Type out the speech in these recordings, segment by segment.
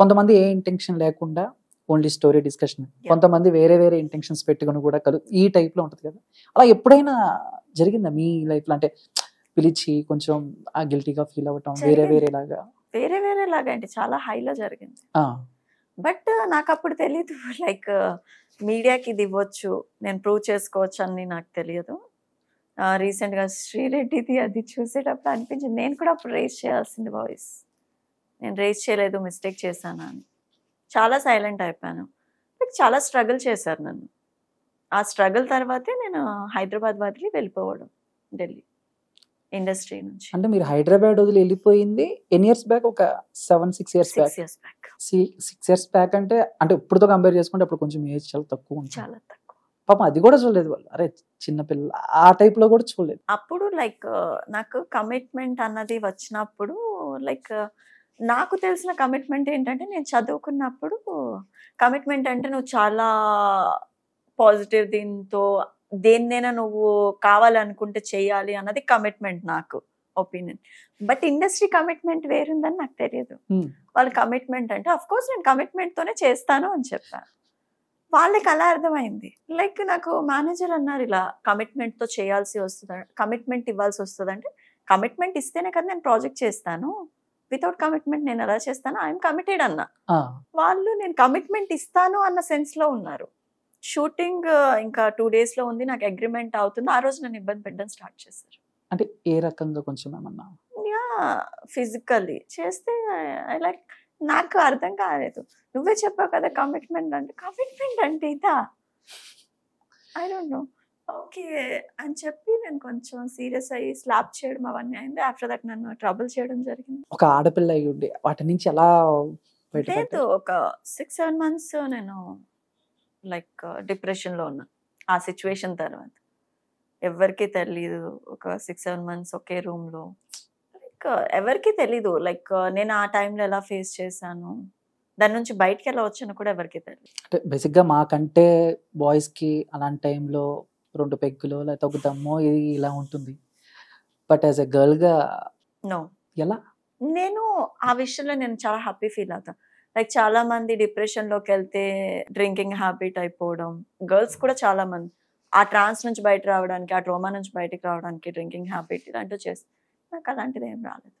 కొంతమంది ఏ ఇంటెన్షన్ లేకుండా ఓన్లీ స్టోరీ డిస్కషన్ కొంతమంది వేరే వేరే ఇంటెన్షన్స్ పెట్టుకుని కూడా కలు ఈ టైప్లో ఉంటుంది కదా అలా ఎప్పుడైనా జరిగిందా మీ లైఫ్లో అంటే పిలిచి కొంచెం ఆ గిల్టీగా ఫీల్ అవ్వటం వేరే వేరేలాగా వేరే వేరేలాగా అంటే చాలా హైలో జరిగింది బట్ uh, నాకు అప్పుడు తెలియదు లైక్ మీడియాకి ఇది ఇవ్వచ్చు నేను ప్రూవ్ చేసుకోవచ్చు అని నాకు తెలియదు రీసెంట్గా శ్రీరెడ్డిది అది చూసేటప్పుడు అనిపించింది నేను కూడా అప్పుడు రేస్ చేయాల్సింది వాయిస్ నేను రేస్ చేయలేదు మిస్టేక్ చేశాను అని చాలా సైలెంట్ అయిపోయాను బట్ చాలా స్ట్రగుల్ చేశారు నన్ను ఆ స్ట్రగుల్ తర్వాతే నేను హైదరాబాద్ వదిలి వెళ్ళిపోవడం ఢిల్లీ ఇండస్ట్రీ నుంచి అంటే మీరు హైదరాబాద్ వదిలి వెళ్ళిపోయింది ఎన్ని ఇయర్స్ బ్యాక్ ఒక seven six years back six years back అంటే అంటే ఇప్పుడుతో కంపేర్ చేసుకుంటే అప్పుడు కొంచెం ఏజ్ చాలా తక్కువ చాలా తక్కువ పాపం అది కూడా చూడలేదు వాళ్ళు అరే చిన్నపిల్ల ఆ టైప్ లో కూడా చూడలేదు అప్పుడు లైక్ నాకు కమిట్మెంట్ అన్నది వచ్చినప్పుడు లైక్ నాకు తెలిసిన కమిట్మెంట్ ఏంటంటే నేను చదువుకున్నప్పుడు కమిట్మెంట్ అంటే నువ్వు చాలా పాజిటివ్ దీంతో దేన్నైనా నువ్వు కావాలనుకుంటే చేయాలి అన్నది కమిట్మెంట్ నాకు ఒపీనియన్ బట్ ఇండస్ట్రీ కమిట్మెంట్ వేరుందని నాకు తెలియదు hmm. వాళ్ళ కమిట్మెంట్ అంటే అఫ్ కోర్స్ నేను కమిట్మెంట్తోనే చేస్తాను అని చెప్పాను వాళ్ళకి అలా అర్థమైంది లైక్ నాకు మేనేజర్ అన్నారు ఇలా కమిట్మెంట్తో చేయాల్సి వస్తుంది కమిట్మెంట్ ఇవ్వాల్సి వస్తుంది అంటే కమిట్మెంట్ ఇస్తేనే కదా నేను ప్రాజెక్ట్ చేస్తాను వితౌట్ కమిట్మెంట్ నేను ఎలా చేస్తాను ఐఎమ్ కమిటెడ్ అన్న వాళ్ళు నేను కమిట్మెంట్ ఇస్తాను అన్న సెన్స్ లో ఉన్నారు షూటింగ్ ఇంకా టూ డేస్ లో ఉంది నాకు అగ్రిమెంట్ అవుతుంది ఆ రోజు నన్ను ఇబ్బంది పెట్టడం స్టార్ట్ చేశారు అంటే ఏ రకంగా కొంచెం ఏమన్నా యా ఫిజికల్లీ చేస్తే ఐ లైక్ నాకు అర్థం కాలేదు నువ్వే చెప్పావు కదా కమిట్మెంట్ అంటే కమిట్మెంట్ అంటే ఇదా ఐ డోంట్ నో ఓకే అని చెప్పి నేను కొంచెం సీరియస్ అయ్యి స్లాప్ చేయడం అవన్నీ అయింది ఆఫ్టర్ దట్ నన్ను ట్రబుల్ చేయడం జరిగింది ఒక ఆడపిల్ల అయ్యి ఉండి వాటి నుంచి ఎలా లేదు ఒక సిక్స్ సెవెన్ మంత్స్ నేను లైక్ డిప్రెషన్లో ఉన్నా ఆ సిచ్యువేషన్ తర్వాత ఎవరికి తెలీదు ఒక సిక్స్ సెవెన్ మంత్స్ ఒకే రూమ్లో లైక్ ఎవరికి తెలీదు లైక్ నేను ఆ టైంలో ఎలా ఫేస్ చేశాను దాని నుంచి బయటకు ఎలా వచ్చాను కూడా ఎవరికి తెలియదు అంటే బేసిక్గా మాకంటే బాయ్స్కి అలాంటి టైంలో రెండు పెగ్గులు లేకపోతే ఒక ఇది ఇలా ఉంటుంది బట్ యాజ్ ఎ గర్ల్గా నో ఎలా నేను ఆ విషయంలో నేను చాలా హ్యాపీ ఫీల్ అవుతాను లైక్ చాలా మంది డిప్రెషన్ లోకి వెళ్తే డ్రింకింగ్ హ్యాబిట్ అయిపోవడం గర్ల్స్ కూడా చాలా మంది ఆ ట్రాన్స్ నుంచి బయట రావడానికి ఆ ట్రోమా నుంచి బయటకు రావడానికి డ్రింకింగ్ హ్యాబిట్ ఇలాంటివి చేస్తాను నాకు అలాంటిది ఏం రాలేదు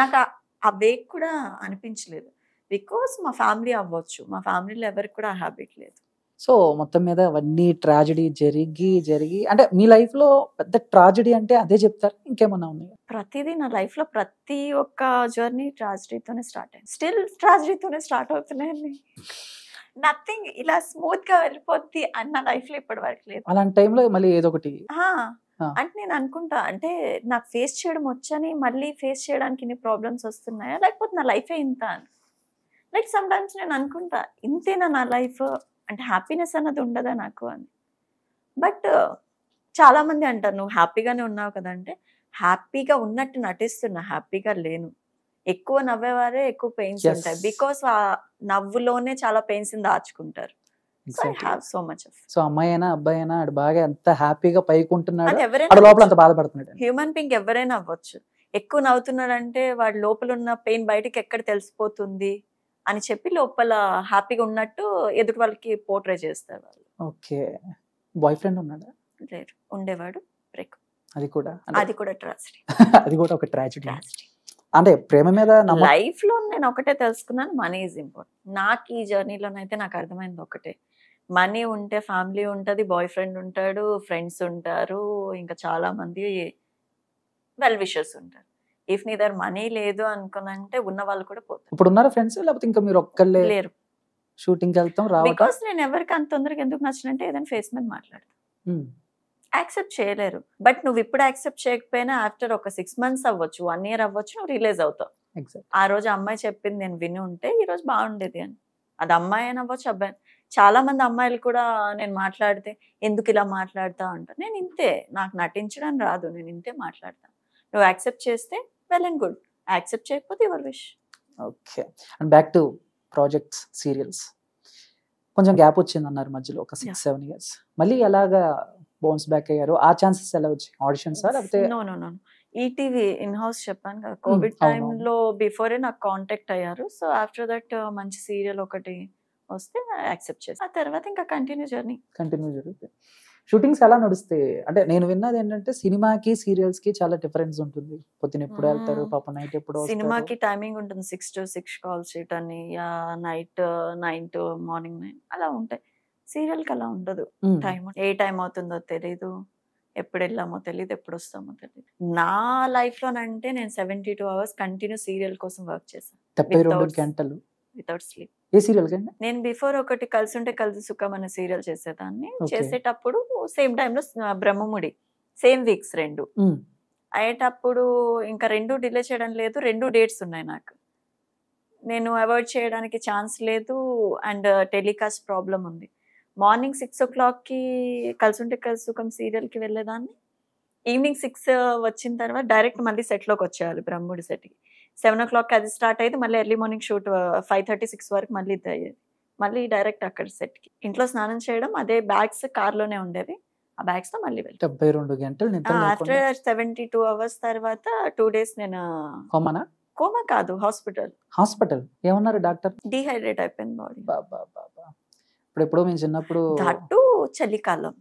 నాకు ఆ వేక్ కూడా అనిపించలేదు బికాస్ మా ఫ్యామిలీ అవ్వచ్చు మా ఫ్యామిలీలో ఎవరికి కూడా ఆ హ్యాబిట్ లేదు సో మొత్తం మీద అవన్నీ ట్రాజడీ జరిగి జరిగి అంటే మీ లైఫ్లో పెద్ద ట్రాజడీ అంటే అదే చెప్తారు ఇంకేమన్నా ఉన్నాయి ప్రతిదీ నా లైఫ్లో ప్రతి ఒక్క జర్నీ ట్రాజడీతోనే స్టార్ట్ అయింది స్టిల్ ట్రాజడీతోనే స్టార్ట్ అవుతున్నాయండి నథింగ్ ఇలా స్మూత్ గా వెళ్ళిపోద్ది అన్న లైఫ్ లో ఇప్పటి వరకు లేదు అలాంటి టైంలో మళ్ళీ ఏదో ఒకటి అంటే నేను అనుకుంటా అంటే నాకు ఫేస్ చేయడం వచ్చని మళ్ళీ ఫేస్ చేయడానికి ఇన్ని ప్రాబ్లమ్స్ వస్తున్నాయా లేకపోతే నా లైఫే ఇంత లైక్ సమ్ టైమ్స్ నేను అనుకుంటా ఇంతేనా నా లైఫ్ అంటే హ్యాపీనెస్ అన్నది ఉండదా నాకు అని బట్ uh, చాలామంది అంటారు నువ్వు హ్యాపీగానే ఉన్నావు కదా అంటే హ్యాపీగా ఉన్నట్టు నటిస్తున్నా హ్యాపీగా లేను ఎక్కువ నవ్వేవారే ఎక్కువ పెయిన్స్ ఉంటాయి బికాస్ ఆ నవ్వులోనే చాలా పెయిన్స్ దాచుకుంటారు సో మచ్ సో అమ్మాయి అయినా అబ్బాయి అయినా బాగా ఎంత హ్యాపీగా పైకుంటున్నాడు హ్యూమన్ పింక్ ఎవరైనా అవ్వచ్చు ఎక్కువ నవ్వుతున్నాడంటే వాడు లోపల ఉన్న పెయిన్ బయటకి ఎక్కడ తెలిసిపోతుంది అని చెప్పి లోపల హ్యాపీగా ఉన్నట్టు ఎదుటి వాళ్ళకి పోర్ట్రే చేస్తారు వాళ్ళు ఓకే బాయ్ ఫ్రెండ్ ఉన్నాడా లేరు ఉండేవాడు బ్రేక్ అది కూడా అది కూడా ట్రాజడీ అది కూడా ఒక ట్రాజడీ అంటే ప్రేమ మీద లైఫ్ లో నేను ఒకటే తెలుసుకున్నాను మనీ ఈజ్ ఇంపార్టెంట్ నాకు ఈ జర్నీలోనైతే నాకు అర్థమైంది ఒకటే మనీ ఉంటే ఫ్యామిలీ ఉంటుంది బాయ్ ఫ్రెండ్ ఉంటాడు ఫ్రెండ్స్ ఉంటారు ఇంకా చాలా మంది వెల్ విషర్స్ ఉంటారు ఇఫ్ నీ దగ్గర మనీ లేదు అనుకున్నంటే ఉన్న వాళ్ళు కూడా పోతారు ఇప్పుడు ఉన్నారా ఫ్రెండ్స్ లేకపోతే ఇంకా మీరు ఒక్కళ్ళే లేరు షూటింగ్ వెళ్తాం రావటం బికాస్ నేను ఎవరికి అంత తొందరగా ఎందుకు నచ్చినంటే ఏదైనా ఫేస్ మీద మాట్లాడతాను యాక్సెప్ట్ చేయలేరు బట్ నువ్వు ఇప్పుడు యాక్సెప్ట్ చేయకపోయినా ఆఫ్టర్ ఒక సిక్స్ మంత్స్ అవ్వచ్చు వన్ ఇయర్ అవ్వచ్చు నువ్వు రిలీజ్ అవుతావు ఆ రోజు అమ్మాయి చెప్పింది నేను విని ఉంటే ఈ రోజు బాగుండేది అని అది అమ్మాయి అని అవ్వచ్చు అబ్బాయి చాలా మంది అమ్మాయిలు కూడా నేను మాట్లాడితే ఎందుకు ఇలా మాట్లాడతా ఉంటా నేను ఇంతే నాకు నటించడం రాదు నేను ఇంతే మాట్లాడతాను నువ్వు యాక్సెప్ట్ చేస్తే వెల్ అండ్ గుడ్ యాక్సెప్ట్ చేయకపోతే your wish okay and back to projects serials కొంచెం గ్యాప్ వచ్చింది అన్నారు మధ్యలో ఒక సిక్స్ సెవెన్ ఇయర్స్ మళ్ళీ ఎలాగా బౌన్స్ బ్యాక్ అయ్యారు ఆ ఛాన్సెస్ ఎలా వచ్చాయి ఆడిషన్స్ లేకపోతే ఈటీవీ ఇన్ హౌస్ చెప్పాను కదా కోవిడ్ టైంలో బిఫోరే నాకు కాంటాక్ట్ అయ్యారు సో ఆఫ్టర్ దట్ మంచి సీరియల్ ఒకటి వస్తే యాక్సెప్ట్ చేసి ఆ తర్వాత ఇంకా కంటిన్యూ జర్నీ కంటిన్యూ జరుగుతుంది షూటింగ్స్ ఎలా నడుస్తే అంటే నేను విన్నది ఏంటంటే సినిమాకి సీరియల్స్ కి చాలా డిఫరెన్స్ ఉంటుంది పొద్దున ఎప్పుడు వెళ్తారు పాప నైట్ ఎప్పుడు సినిమాకి టైమింగ్ ఉంటుంది six to six call sheet అని night nine to morning nine అలా ఉంటాయి సీరియల్ కి అలా ఉండదు టైం ఏ టైం అవుతుందో తెలీదు ఎప్పుడు వెళ్ళామో తెలియదు ఎప్పుడు వస్తామో తెలియదు నా అంటే నేను seventy two hours continue serial కోసం వర్క్ చేశాను వితౌట్ స్లీప్ ఏ సీరియల్ నేను బిఫోర్ ఒకటి కలిసి ఉంటే కలిసి సుఖం అనే సీరియల్ చేసేదాన్ని చేసేటప్పుడు సేమ్ టైంలో బ్రహ్మముడి సేమ్ వీక్స్ రెండు అయ్యేటప్పుడు ఇంకా రెండు డిలే చేయడం లేదు రెండు డేట్స్ ఉన్నాయి నాకు నేను అవాయిడ్ చేయడానికి ఛాన్స్ లేదు అండ్ టెలికాస్ట్ ప్రాబ్లం ఉంది మార్నింగ్ సిక్స్ ఓ క్లాక్కి కలిసి ఉంటే కలిసి సుఖం సీరియల్కి వెళ్ళేదాన్ని ఈవినింగ్ సిక్స్ వచ్చిన తర్వాత డైరెక్ట్ మళ్ళీ సెట్లోకి వచ్చేయాలి బ్రహ్ముడి సెట్కి సెవెన్ ఓ క్లాక్ అది స్టార్ట్ అయితే మళ్ళీ early morning shoot five thirty six వరకు మళ్ళీ ఇది అయ్యేది మళ్ళీ డైరెక్ట్ అక్కడ సెట్కి ఇంట్లో స్నానం చేయడం అదే బ్యాగ్స్ కార్లోనే ఉండేవి ఆ బ్యాగ్స్ తో మళ్ళీ డెబ్బై రెండు గంటలు ఆఫ్టర్ సెవెంటీ టూ అవర్స్ తర్వాత టూ డేస్ నేను కోమానా కోమా కాదు హాస్పిటల్ హాస్పిటల్ ఏమన్నారు డాక్టర్ డిహైడ్రేట్ అయిపోయింది బాడీ బాబా బాబా ఇప్పుడు ఎప్పుడో మేము చిన్నప్పుడు అటు చలికాలం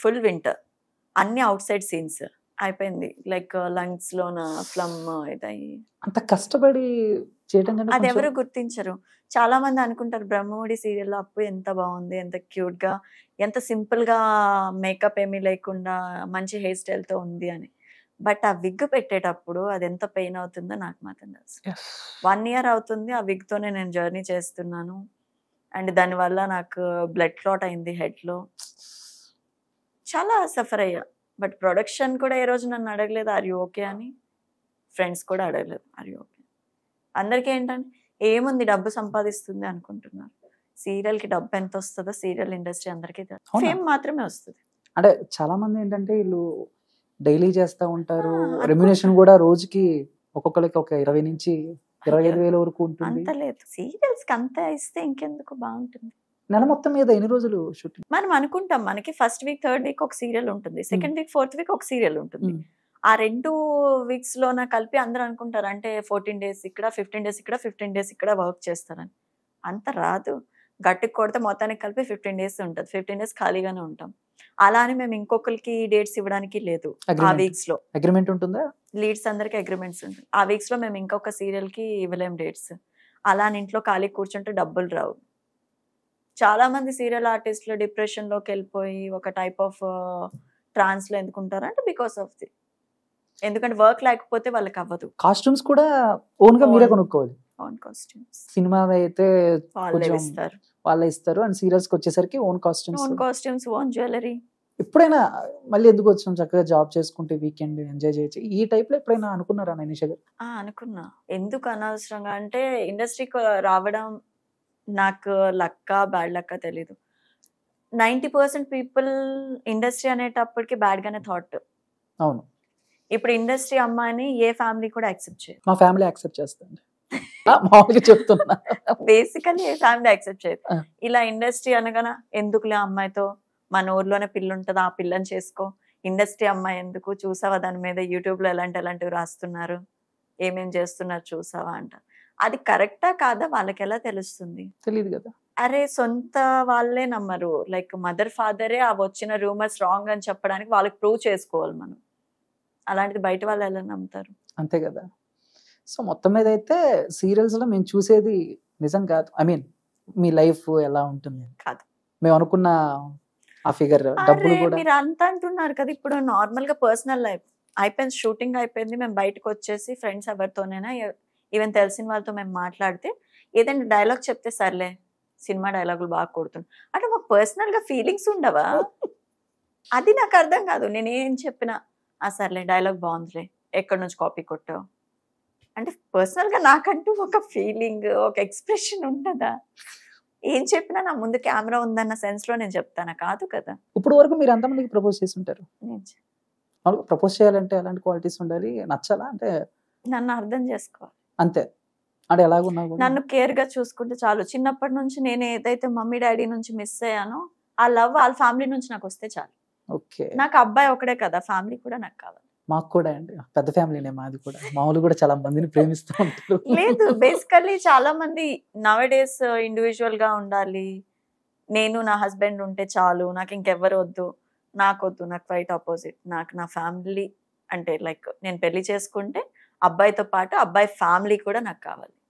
ఫుల్ వింటర్ అన్ని అవుట్ సైడ్ సీన్స్ అయిపోయింది లైక్ లంగ్స్ లోన ఫ్లమ్ ఇదై అంత కష్టపడి చేయడం అది ఎవరు గుర్తించరు చాలా మంది అనుకుంటారు బ్రహ్మముడి సీరియల్ అప్పు ఎంత బాగుంది ఎంత క్యూట్ గా ఎంత సింపుల్ గా మేకప్ ఏమీ లేకుండా మంచి హెయిర్ స్టైల్ తో ఉంది అని బట్ ఆ విగ్ పెట్టేటప్పుడు అది ఎంత పెయిన్ అవుతుందో నాకు మాత్రం తెలుసు వన్ ఇయర్ అవుతుంది ఆ విగ్ తోనే నేను జర్నీ చేస్తున్నాను అండ్ దానివల్ల నాకు బ్లడ్ క్లాట్ అయింది హెడ్ లో చాలా సఫర్ అయ్యా బట్ ప్రొడక్షన్ కూడా ఏ రోజు నన్ను అడగలేదు ఆర్ యూ ఓకే అని ఫ్రెండ్స్ కూడా అడగలేదు ఆర్ యూ ఓకే అందరికీ ఏంటంటే ఏముంది డబ్బు సంపాదిస్తుంది అనుకుంటున్నారు సీరియల్కి డబ్బు ఎంత వస్తుందో సీరియల్ ఇండస్ట్రీ అందరికీ ఫేమ్ మాత్రమే వస్తుంది అంటే చాలా మంది ఏంటంటే వీళ్ళు డైలీ చేస్తూ ఉంటారు రెమ్యునేషన్ కూడా రోజుకి ఒక్కొక్కరికి ఒక ఇరవై నుంచి ఇరవై ఐదు వేల వరకు ఉంటుంది అంత లేదు సీరియల్స్కి అంత ఇస్తే ఇంకెందుకు బాగుంటుంది నెల మొత్తం మీద ఎన్ని రోజులు షూటింగ్ మనం అనుకుంటాం మనకి ఫస్ట్ వీక్ థర్డ్ వీక్ ఒక సీరియల్ ఉంటుంది సెకండ్ వీక్ ఫోర్త్ వీక్ ఒక సీరియల్ ఉంటుంది ఆ రెండు వీక్స్ లోన కలిపి అందరూ అనుకుంటారు అంటే ఫోర్టీన్ డేస్ ఇక్కడ ఫిఫ్టీన్ డేస్ ఇక్కడ ఫిఫ్టీన్ డేస్ ఇక్కడ వర్క్ చేస్తారని అంత రాదు గట్టికి కొడితే మొత్తానికి కలిపి ఫిఫ్టీన్ డేస్ ఉంటుంది ఫిఫ్టీన్ డేస్ ఖాళీగానే ఉంటాం అలా అని మేము ఇంకొకరికి డేట్స్ ఇవ్వడానికి లేదు ఆ వీక్స్ లో అగ్రిమెంట్ ఉంటుందా లీడ్స్ అందరికి అగ్రిమెంట్స్ ఉంటాయి ఆ వీక్స్ లో మేము ఇంకొక సీరియల్ కి ఇవ్వలేం డేట్స్ అలా ఇంట్లో ఖాళీ కూర్చుంటే డబ్బులు రావు చాలా మంది సీరియల్ డిప్రెషన్ డిప్రెషన్లోకి వెళ్ళిపోయి ఒక టైప్ ఆఫ్ ట్రాన్స్లో అంటే బికాస్ ఆఫ్ ది ఎందుకంటే వర్క్ లేకపోతే వాళ్ళకి అవ్వదు కాస్ట్యూమ్స్ కూడా ఓన్ గా మీరే కొనుక్కోవాలి ఓన్ కాస్ట్యూమ్స్ సినిమా అయితే వాళ్ళు ఇస్తారు అండ్ సీరియల్స్ కి వచ్చేసరికి own costumes own costumes own jewellery ఎప్పుడైనా మళ్ళీ ఎందుకు వచ్చాం చక్కగా జాబ్ చేసుకుంటే వీకెండ్ ఎంజాయ్ చేయొచ్చు ఈ టైప్ లో ఎప్పుడైనా అనుకున్నారా నైనిష గారు అనుకున్నా ఎందుకు అనవసరంగా అంటే ఇండస్ట్రీకి రావడం నాకు లక్క బ్యాడ్ లక్క తెలీదు నైంటీ పర్సెంట్ పీపుల్ ఇండస్ట్రీ అనేటప్పటికి బ్యాడ్ గానే థాట్ అవును ఇప్పుడు ఇండస్ట్రీ అమ్మాయిని ఏ ఫ్యామిలీ కూడా యాక్సెప్ట్ చేయదు మా ఫ్యామిలీ యాక్సెప్ట్ చేస్తుంది మామూలుగా చెప్తున్నా ఏ ఫ్యామిలీ యాక్సెప్ట్ చేయదు ఇలా ఇండస్ట్రీ ఎందుకు ఎందుకులే అమ్మాయితో మన ఊర్లోనే పిల్లు ఉంటుంది ఆ పిల్లని చేసుకో ఇండస్ట్రీ అమ్మాయి ఎందుకు చూసావా దాని మీద యూట్యూబ్లో ఎలాంటి ఎలాంటివి రాస్తున్నారు ఏమేం చేస్తున్నారు చూసావా అంటారు అది కరెక్టా కాదా వాళ్ళకి ఎలా తెలుస్తుంది తెలియదు కదా అరే సొంత వాళ్ళే నమ్మరు లైక్ మదర్ ఫాదరే ఆ వచ్చిన రూమర్స్ రాంగ్ అని చెప్పడానికి వాళ్ళకి ప్రూవ్ చేసుకోవాలి మనం అలాంటిది బయట వాళ్ళు ఎలా నమ్ముతారు అంతే కదా సో మొత్తం మీద అయితే సీరియల్స్ లో మేము చూసేది నిజం కాదు ఐ మీన్ మీ లైఫ్ ఎలా ఉంటుంది కాదు మేము అనుకున్న ఆ ఫిగర్ డబ్బులు కూడా మీరు అంత అంటున్నారు కదా ఇప్పుడు నార్మల్ గా పర్సనల్ లైఫ్ అయిపోయింది షూటింగ్ అయిపోయింది మేము బయటకు వచ్చేసి ఫ్రెండ్స్ ఎవరితోనైనా ఈవెన్ తెలిసిన వాళ్ళతో మేము మాట్లాడితే ఏదైనా డైలాగ్ చెప్తే సర్లే సినిమా డైలాగులు బాగా కొడుతున్నాను అంటే మాకు పర్సనల్గా ఫీలింగ్స్ ఉండవా అది నాకు అర్థం కాదు ఏం చెప్పినా ఆ సర్లే డైలాగ్ బాగుందిలే ఎక్కడి నుంచి కాపీ కొట్టావు అంటే పర్సనల్గా నాకంటూ ఒక ఫీలింగ్ ఒక ఎక్స్ప్రెషన్ ఉండదా ఏం చెప్పినా నా ముందు కెమెరా ఉందన్న సెన్స్లో నేను చెప్తాను కాదు కదా ఇప్పుడు వరకు మీరు ఎంతమందికి ప్రపోజ్ చేసి ఉంటారు ప్రపోజ్ చేయాలంటే ఎలాంటి క్వాలిటీస్ ఉండాలి నచ్చాలా అంటే నన్ను అర్థం చేసుకోవాలి అంతే అంటే ఎలాగున్నా నన్ను కేర్ గా చూసుకుంటే చాలు చిన్నప్పటి నుంచి నేను ఏదైతే మమ్మీ డాడీ నుంచి మిస్ అయ్యానో ఆ లవ్ వాళ్ళ ఫ్యామిలీ నుంచి నాకు వస్తే చాలు ఓకే నాకు అబ్బాయి ఒకడే కదా ఫ్యామిలీ కూడా నాకు కావాలి మాకు కూడా అండి పెద్ద ఫ్యామిలీనే మాది కూడా మామూలు కూడా చాలా మందిని ప్రేమిస్తూ ఉంటారు లేదు బేసికల్లీ చాలా మంది డేస్ ఇండివిజువల్ గా ఉండాలి నేను నా హస్బెండ్ ఉంటే చాలు నాకు ఇంకెవ్వరు వద్దు నాకు వద్దు నాకు ఫైట్ ఆపోజిట్ నాకు నా ఫ్యామిలీ అంటే లైక్ నేను పెళ్లి చేసుకుంటే అబ్బాయితో పాటు అబ్బాయి ఫ్యామిలీ కూడా నాకు కావాలి